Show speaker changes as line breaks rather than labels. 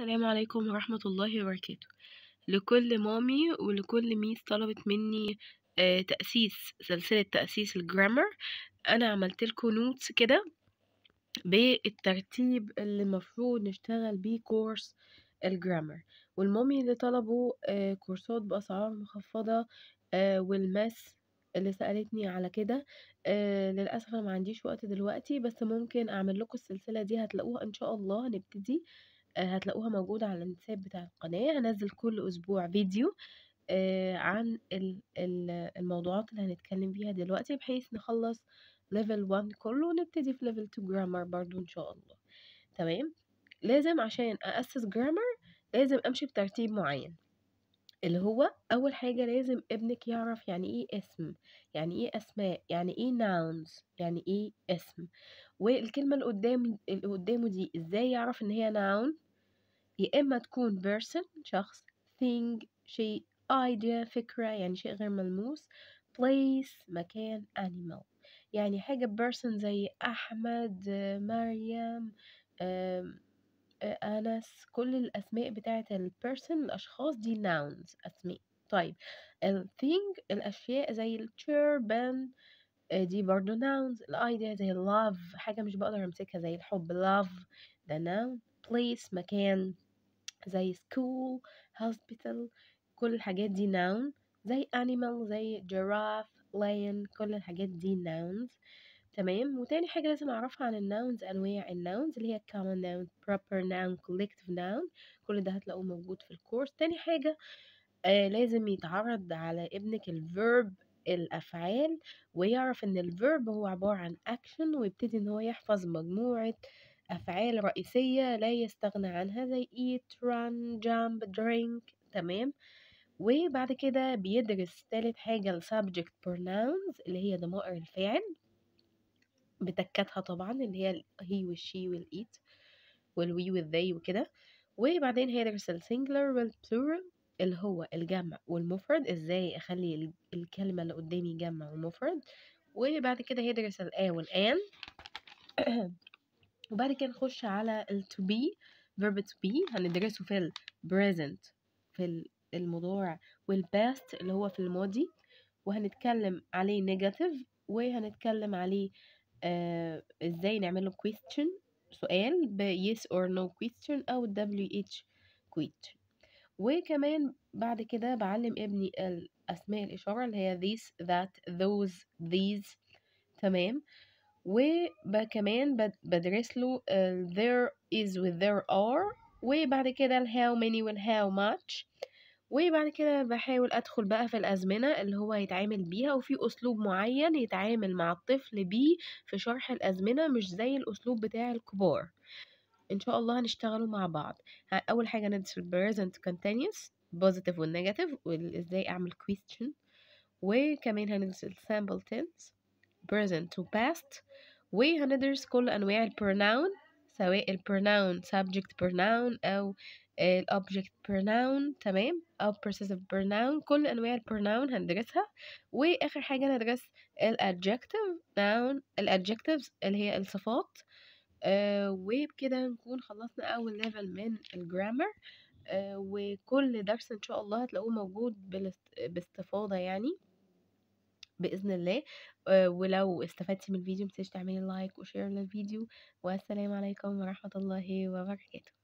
السلام عليكم ورحمة الله وبركاته لكل مامي ولكل ميس طلبت مني آه، تأسيس سلسلة تأسيس الجرامر أنا عملت لكم نوتس كده بالترتيب اللي مفروض نشتغل بيه كورس الجرامر والمامي اللي طلبوا آه، كورسات بأسعار مخفضة آه، والماس اللي سألتني على كده آه للأسف أنا معنديش وقت دلوقتي بس ممكن أعمل لكم السلسلة دي هتلاقوها إن شاء الله هنبتدي آه، هتلاقوها موجودة على الانتساب بتاع القناة هنزل كل أسبوع فيديو آه، عن الموضوعات اللي هنتكلم بيها دلوقتي بحيث نخلص ليفل 1 كله ونبتدي في ليفل 2 جرامر برضو إن شاء الله تمام لازم عشان أأسس جرامر لازم أمشي بترتيب معين اللي هو أول حاجة لازم ابنك يعرف يعني إيه اسم يعني إيه أسماء يعني إيه nouns يعني إيه اسم والكلمة اللي قدام اللي قدامه دي إزاي يعرف إن هي noun يا إما تكون person شخص thing شيء idea فكرة يعني شيء غير ملموس place مكان animal يعني حاجة person زي أحمد مريم أنس كل الأسماء بتاعة البيرسون الأشخاص دي nouns أسماء طيب ال thing الأشياء زي ال turban آه، دي برضو nouns ال idea زي ال love حاجة مش بقدر أمسكها زي الحب love ده noun place مكان زي school hospital كل الحاجات دي noun زي animal زي giraffe lion كل الحاجات دي nouns تمام وتاني حاجة لازم أعرفها عن الناونز أنواع الناونز اللي هي common noun proper noun collective noun كل ده هتلاقوه موجود في الكورس تاني حاجة آه لازم يتعرض على ابنك الفيرب الأفعال ويعرف إن الفيرب هو عبارة عن أكشن ويبتدي إن هو يحفظ مجموعة أفعال رئيسية لا يستغنى عنها زي eat, run, jump, drink تمام وبعد كده بيدرس تالت حاجة ال subject pronouns اللي هي ضمائر الفاعل بتكاتها طبعا اللي هي هي والشي والإيت والوي والذي وكده وبعدين هيدرس السنجلر والبلورال اللي هو الجمع والمفرد ازاي اخلي الكلمة اللي قدامي جمع ومفرد وبعد كده هيدرس الآ والآن وبعد كده نخش على ال to be verb to be هندرسه في ال present في المضارع وال past اللي هو في الماضي وهنتكلم عليه negative وهنتكلم عليه ازاي نعمل له question سؤال ب yes or no question او WH question وكمان بعد كده بعلم ابني الاسماء الإشارة اللي هي this that those these تمام وكمان بدرس له there is with there are وبعد كده how many will how much وبعد كده بحاول ادخل بقى في الازمنه اللي هو هيتعامل بيها وفي اسلوب معين يتعامل مع الطفل بيه في شرح الازمنه مش زي الاسلوب بتاع الكبار ان شاء الله هنشتغله مع بعض اول حاجه ندرس البريزنت positive بوزيتيف والنيجاتيف وازاي اعمل question وكمان هندرس sample tense present و past وهندرس كل انواع البرناون سواء البرناون subject pronoun او الأبجكت pronoun تمام أو possessive pronoun كل أنواع البرناون هندرسها وآخر حاجة هندرس الأدجكتيف noun الأدجكتيفز اللي هي الصفات آه وبكده نكون خلصنا أول ليفل من الجرامر آه وكل درس إن شاء الله هتلاقوه موجود باستفاضة يعني بإذن الله آه، ولو استفدتي من الفيديو متنسيش تعملي لايك وشير للفيديو والسلام عليكم ورحمة الله وبركاته